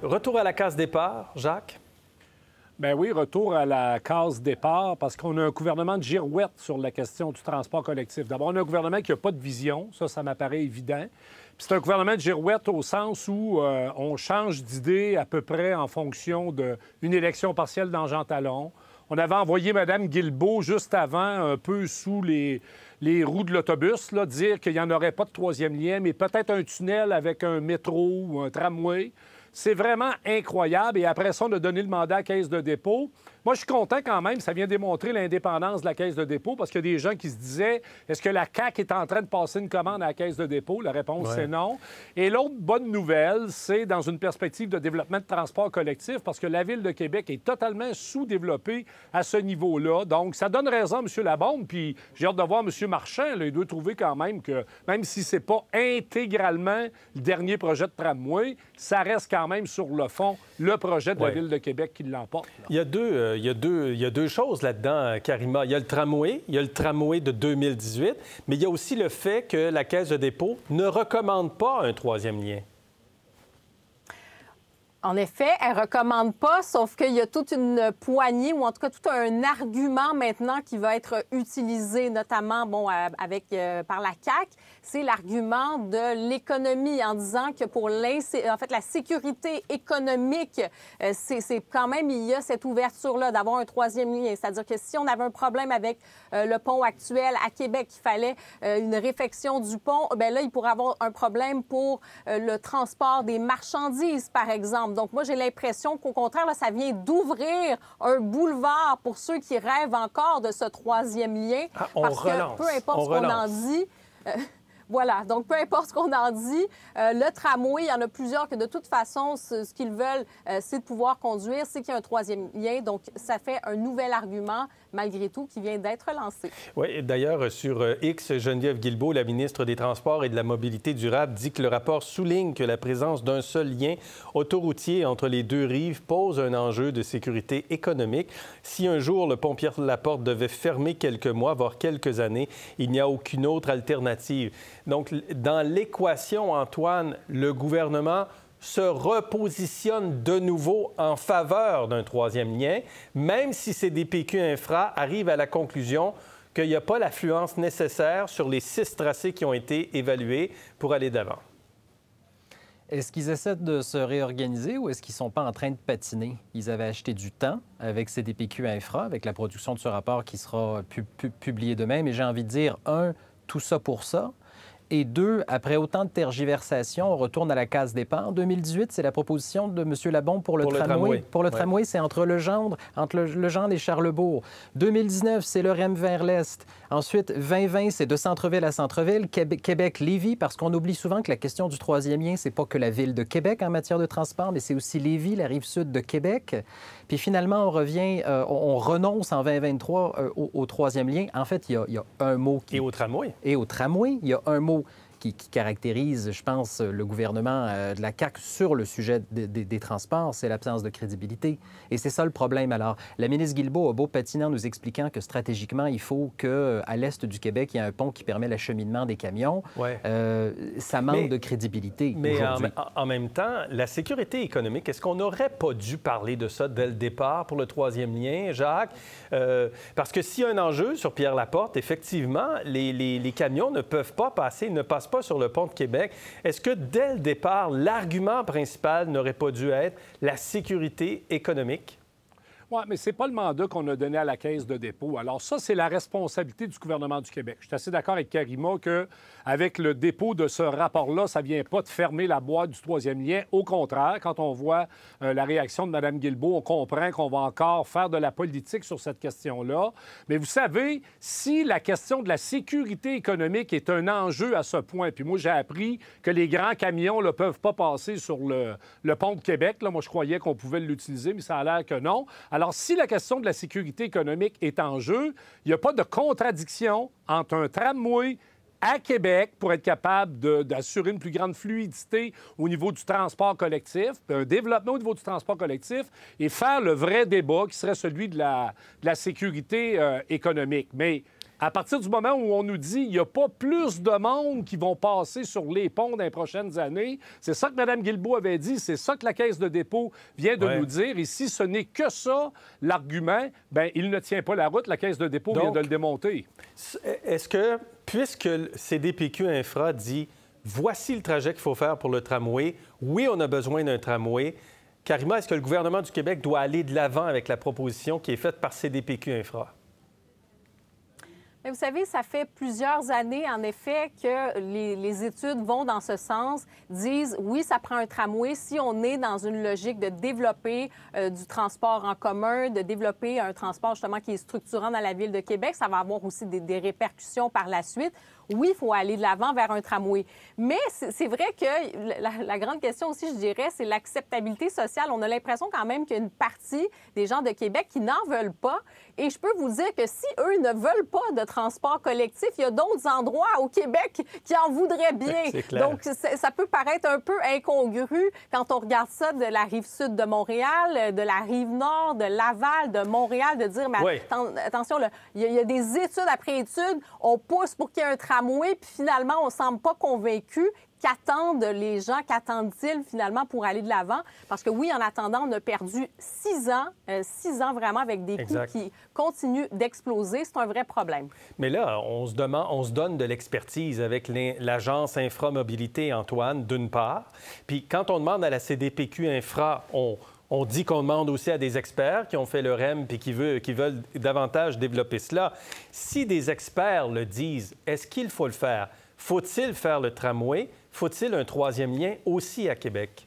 Retour à la case départ, Jacques. Ben oui, retour à la case départ, parce qu'on a un gouvernement de girouette sur la question du transport collectif. D'abord, on a un gouvernement qui n'a pas de vision, ça, ça m'apparaît évident. Puis c'est un gouvernement de girouette au sens où euh, on change d'idée à peu près en fonction d'une élection partielle dans Jean Talon. On avait envoyé Mme Guilbeault juste avant, un peu sous les, les roues de l'autobus, dire qu'il n'y en aurait pas de troisième lien, mais peut-être un tunnel avec un métro ou un tramway. C'est vraiment incroyable. Et après ça, on a donné le mandat à Caisse de dépôt. Moi, je suis content quand même. Ça vient démontrer l'indépendance de la Caisse de dépôt parce qu'il y a des gens qui se disaient est-ce que la CAQ est en train de passer une commande à la Caisse de dépôt La réponse, c'est non. Et l'autre bonne nouvelle, c'est dans une perspective de développement de transport collectif parce que la Ville de Québec est totalement sous-développée à ce niveau-là. Donc, ça donne raison à M. Labonde. Puis, j'ai hâte de voir M. Marchand. Les il trouver quand même que, même si c'est pas intégralement le dernier projet de tramway, ça reste quand même sur le fond le projet de la Ville de Québec qui l'emporte. Il y a deux. Euh, euh, il, y a deux, choses là-dedans, euh, Karima. Il y a le tramway, il y a le tramway de 2018, mais il y a aussi le fait que la Caisse de dépôt ne recommande pas un troisième lien. En effet, elle recommande pas, sauf qu'il y a toute une poignée ou en tout cas tout un argument maintenant qui va être utilisé, notamment bon, euh, avec, par la CAC c'est l'argument de l'économie en disant que pour euh, en fait, la sécurité économique, euh, c'est quand même, il y a cette ouverture-là d'avoir un troisième lien. C'est-à-dire que si on avait un problème avec euh, le pont actuel à Québec, il fallait une réfection du pont, ben là, il pourrait avoir un problème pour le transport des marchandises, par exemple. Donc, moi, j'ai l'impression qu'au contraire, ça vient d'ouvrir un boulevard pour ceux qui rêvent encore de ce troisième lien. Ah, parce que peu importe ce qu'on en dit, voilà, donc peu importe ce qu'on en dit, euh, le tramway, il y en a plusieurs que de toute façon, ce, qu'ils veulent, euh, c'est de pouvoir conduire, c'est qu'il y a un troisième lien, donc ça fait un nouvel argument malgré tout, qui vient d'être lancé. Oui, d'ailleurs, sur euh, X, Geneviève Guilbeault, la ministre des Transports et de la Mobilité durable, dit que le rapport souligne que la présence d'un seul lien autoroutier entre les deux rives pose un enjeu de sécurité économique. Si un jour le pont la porte devait fermer quelques mois, voire quelques années, il n'y a aucune autre alternative. Donc, dans l'équation, Antoine, le gouvernement se repositionne de nouveau en faveur d'un troisième lien, même si CDPQ infra arrive à la conclusion qu'il n'y a pas l'affluence nécessaire sur les six tracés qui ont été évalués pour aller d'avant. Est-ce qu'ils essaient de se réorganiser ou est-ce qu'ils ne sont pas en train de patiner? Ils avaient acheté du temps avec CDPQ Infra, avec la production de ce rapport qui sera publié demain. Mais j'ai envie de dire, un, tout ça pour ça. Et deux, après autant de tergiversations, on retourne à la case départ. En 2018, c'est la proposition de M. Labon pour le tramway. Pour le tramway, c'est entre Legendre, entre et Charlebourg. 2019, c'est le REM vers l'Est. Ensuite, 2020, c'est de centre-ville à centre-ville, Québec-Lévis, parce qu'on oublie souvent que la question du troisième lien, c'est pas que la ville de Québec en matière de transport, mais c'est aussi Lévis, la rive sud de Québec. Puis finalement, on revient, euh, on, renonce en 2023 euh, au, troisième lien. En fait, il y, a un mot qui... Et au tramway. Et au tramway, il y a un mot qui, caractérise, je pense, le gouvernement euh, de la CAQ sur le sujet des transports, c'est l'absence de crédibilité. Et c'est ça le problème. Alors, la ministre Guilbeault a beau patiner en nous expliquant que stratégiquement, il faut qu'à l'est du Québec, il y ait un pont qui permet l'acheminement des camions. Euh, ça manque de crédibilité. Mais en, même temps, la sécurité économique, est-ce qu'on n'aurait pas dû parler de ça dès le départ pour le troisième lien, Jacques? Euh, parce que s'il y a un enjeu sur Pierre Laporte, effectivement, les, les camions ne peuvent pas passer, ne passent pas sur le pont de Québec. Est-ce que dès le départ, l'argument principal n'aurait pas dû être la sécurité économique? Oui, mais ce n'est pas le mandat qu'on a donné à la Caisse de dépôt. Alors ça, c'est la responsabilité du gouvernement du Québec. Je suis assez d'accord avec Karima que avec le dépôt de ce rapport-là, ça ne vient pas de fermer la boîte du troisième lien. Au contraire, quand on voit euh, la réaction de Mme Guilbeault, on comprend qu'on va encore faire de la politique sur cette question-là. Mais vous savez, si la question de la sécurité économique est un enjeu à ce point, puis moi, j'ai appris que les grands camions ne peuvent pas passer sur le, pont de Québec. Là, moi, je croyais qu'on pouvait l'utiliser, mais ça a l'air que non. Alors, si la question de la sécurité économique est en jeu, il n'y a pas de contradiction entre un tramway à Québec pour être capable d'assurer une plus grande fluidité au niveau du transport collectif, un développement au niveau du transport collectif et faire le vrai débat qui serait celui de la, sécurité euh, économique. Mais à partir du moment où on nous dit qu'il n'y a pas plus de monde qui vont passer sur les ponts dans les prochaines années, c'est ça que Mme Guilbeault avait dit, c'est ça que la Caisse de dépôt vient de nous dire. Et si ce n'est que ça, l'argument, ben il ne tient pas la route. La Caisse de dépôt vient de le démonter. Est-ce que, puisque CDPQ Infra dit voici le trajet qu'il faut faire pour le tramway, oui, on a besoin d'un tramway, carrément, est-ce que le gouvernement du Québec doit aller de l'avant avec la proposition qui est faite par CDPQ Infra? vous savez, ça fait plusieurs années, en effet, que les, études vont dans ce sens, disent oui, ça prend un tramway si on est dans une logique de développer euh, du transport en commun, de développer un transport justement qui est structurant dans la ville de Québec. Ça va avoir aussi des répercussions par la suite oui, il faut aller de l'avant vers un tramway. Mais c'est vrai que la, grande question aussi, je dirais, c'est l'acceptabilité sociale. On a l'impression quand même qu'il y a une partie des gens de Québec qui n'en veulent pas. Et je peux vous dire que si eux ne veulent pas de transport collectif, il y a d'autres endroits au Québec qui en voudraient ben, bien. Donc, ça peut paraître un peu incongru quand on regarde ça de la rive sud de Montréal, de la rive nord, de Laval, de Montréal, de dire, mais attention, il y, a des études après études, on pousse pour qu'il y ait un tramway tramway, puis finalement, on semble pas convaincu qu'attendent les gens, qu'attendent-ils finalement pour aller de l'avant? Parce que oui, en attendant, on a perdu six ans, euh, six ans vraiment avec des coûts qui continuent d'exploser. C'est un vrai problème. Mais là, on se, demande, on se donne de l'expertise avec l'agence Infra Mobilité, Antoine, d'une part. Puis quand on demande à la CDPQ Infra, on on dit qu'on demande aussi à des experts qui ont fait le REM et qui, veulent davantage développer cela. Si des experts le disent, est-ce qu'il faut le faire? Faut-il faire le tramway? Faut-il un troisième lien aussi à Québec?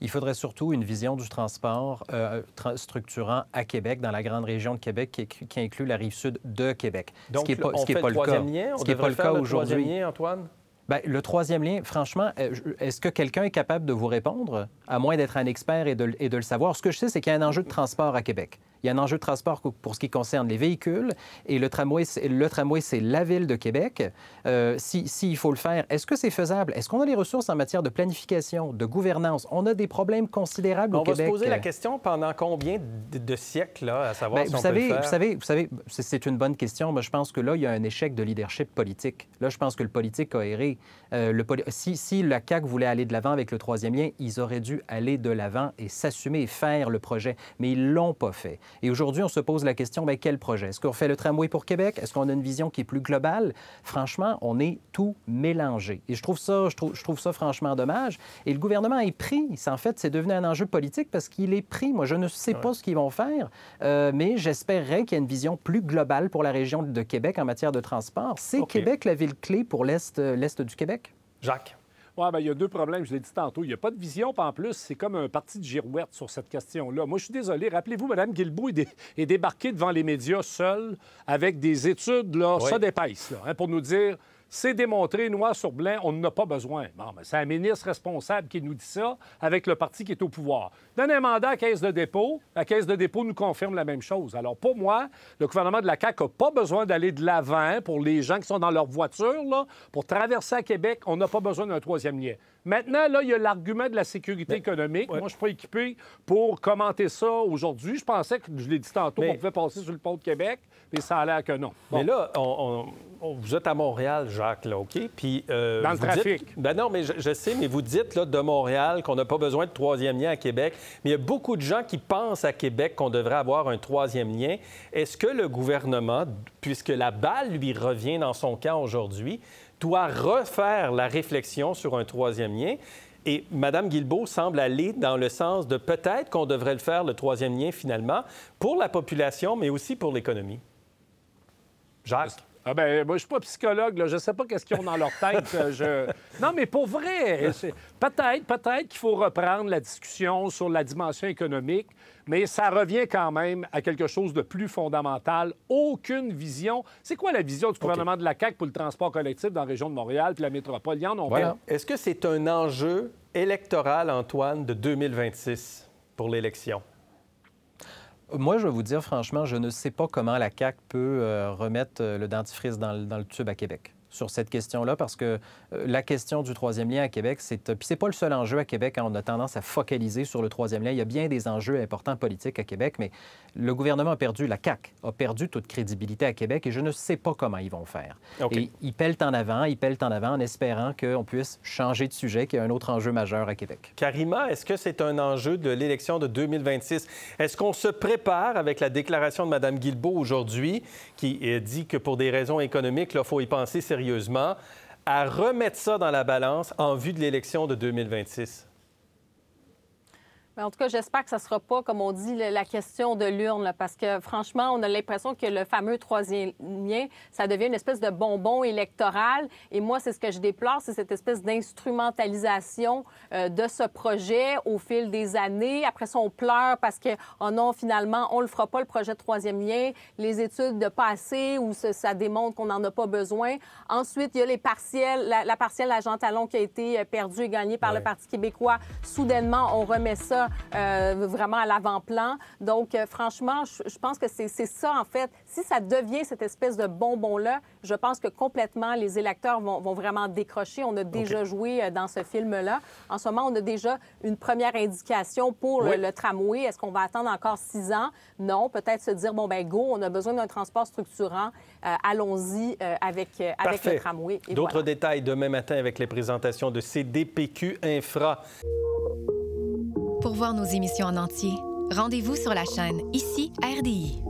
Il faudrait surtout une vision du transport euh, structurant à Québec, dans la grande région de Québec, qui, inclut la rive sud de Québec. Donc, ce qui est le, Lien, ce qui pas le cas aujourd'hui. Antoine? Ben, le troisième lien, franchement, euh, est-ce que quelqu'un est capable de vous répondre, à moins d'être un expert et de le savoir? Ce que je sais, c'est qu'il y a un enjeu de transport à Québec. Il y a un enjeu de transport pour ce qui concerne les véhicules et le tramway, le tramway c'est la ville de Québec. S'il euh, si, faut le faire, est-ce que c'est faisable? Est-ce qu'on a les ressources en matière de planification, de gouvernance? On a des problèmes considérables au Québec. On va se poser la question pendant combien de, siècles, là, à savoir ben, si vous savez, Vous savez, vous savez c'est une bonne question. mais je pense que là, il y a un échec de leadership politique. Là, je pense que le politique a erré. Euh, si, si la CAQ voulait aller de l'avant avec le troisième lien, ils auraient dû aller de l'avant et s'assumer et faire le projet. Mais ils l'ont pas fait. Et aujourd'hui, on se pose la question, ben, quel projet? Est-ce qu'on fait le tramway pour Québec? Est-ce qu'on a une vision qui est plus globale? Franchement, on est tout mélangé. Et je trouve ça, je trouve, ça franchement dommage. Et le gouvernement est pris. En fait, c'est devenu un enjeu politique parce qu'il est pris. Moi, je ne sais pas ce qu'ils vont faire, euh, mais j'espérais qu'il y ait une vision plus globale pour la région de Québec en matière de transport. C'est Québec la ville clé pour l'Est euh, du Québec? Jacques. Oui, bien, il y a deux problèmes, je l'ai dit tantôt. Il n'y a pas de vision, pas en plus, c'est comme un parti de girouette sur cette question-là. Moi, je suis désolé. Rappelez-vous, Mme Guilbault est, débarquée devant les médias seule, avec des études, là, ça dépasse, là, hein, pour nous dire c'est démontré noir sur blanc, on n'a pas besoin. Bon, ben, c'est un ministre responsable qui nous dit ça avec le parti qui est au pouvoir. Donnez un mandat à la Caisse de dépôt. La Caisse de dépôt nous confirme la même chose. Alors, pour moi, le gouvernement de la CAQ n'a pas besoin d'aller de l'avant pour les gens qui sont dans leur voiture. Pour traverser à Québec, on n'a pas besoin d'un troisième lien. Maintenant, là, il y a l'argument de la sécurité économique. Moi, je ne suis pas équipé pour commenter ça aujourd'hui. Je pensais que, je l'ai dit tantôt, on pouvait passer sur le pont de Québec, mais ça a l'air que non. Mais là, on, vous êtes à Montréal, Jacques, là, OK? Puis, euh, Dans le trafic. Ben non, mais je, je, sais, mais vous dites là, de Montréal qu'on n'a pas besoin de troisième lien à Québec, mais il y a beaucoup de gens qui pensent à Québec qu'on devrait avoir un troisième lien. Est-ce que le gouvernement, puisque la balle lui revient dans son camp aujourd'hui, doit refaire la réflexion sur un troisième lien. Et Mme Guilbeault semble aller dans le sens de peut-être qu'on devrait le faire, le troisième lien, finalement, pour la population, mais aussi pour l'économie. Jacques? Ah ben, je suis pas psychologue, Je ne sais pas qu'est-ce qu'ils ont dans leur tête. Euh, non, mais pour vrai, peut-être, qu'il faut reprendre la discussion sur la dimension économique, mais ça revient quand même à quelque chose de plus fondamental. Aucune vision. C'est quoi la vision du gouvernement de la CAQ pour le transport collectif dans la région de Montréal puis la métropole? en Est-ce que c'est un enjeu électoral, Antoine, de 2026 pour l'élection? Moi, je vais vous dire franchement, je ne sais pas comment la CAQ peut euh, remettre euh, le dentifrice dans le tube à Québec sur cette question-là parce que euh, la question du troisième lien à Québec, c'est euh, puis c'est pas le seul enjeu à Québec. Hein, on a tendance à focaliser sur le troisième lien. Il y a bien des enjeux importants politiques à Québec, mais le gouvernement a perdu, la CAC a perdu toute crédibilité à Québec et je ne sais pas comment ils vont faire. Et ils pèlent en avant, ils pèlent en avant en espérant qu'on puisse changer de sujet, qu'il y a un autre enjeu majeur à Québec. Karima, est-ce que c'est un enjeu de l'élection de 2026 Est-ce qu'on se prépare avec la déclaration de Mme Guilbeault aujourd'hui qui euh, dit que pour des raisons économiques, il faut y penser sérieusement sérieusement à remettre ça dans la balance en vue de l'élection de 2026? Ben, en tout cas, j'espère que ça ne sera pas, comme on dit, la question de l'urne, parce que franchement, on a l'impression que le fameux troisième lien, ça devient une espèce de bonbon électoral. Et moi, c'est ce que je déplore, c'est cette espèce d'instrumentalisation euh, de ce projet au fil des années. Après ça, on pleure parce que, oh non, finalement, on ne le fera pas, le projet de troisième lien, les études de passé où ça démontre qu'on n'en a pas besoin. Ensuite, il y a les partiels, la, partielle à Jean Talon qui a été euh, perdue et gagnée par le Parti québécois. Soudainement, on remet ça euh, vraiment à l'avant-plan. Donc, euh, franchement, je, pense que c'est ça, en fait. Si ça devient cette espèce de bonbon-là, je pense que complètement, les électeurs vont, vraiment décrocher. On a déjà joué euh, dans ce film-là. En ce moment, on a déjà une première indication pour le, tramway. Est-ce qu'on va attendre encore six ans? Non. Peut-être se dire, bon, ben go, on a besoin d'un transport structurant. Allons-y avec, avec le tramway. D'autres détails demain matin avec les présentations de CDPQ Infra. Pour voir nos émissions en entier, rendez-vous sur la chaîne Ici RDI.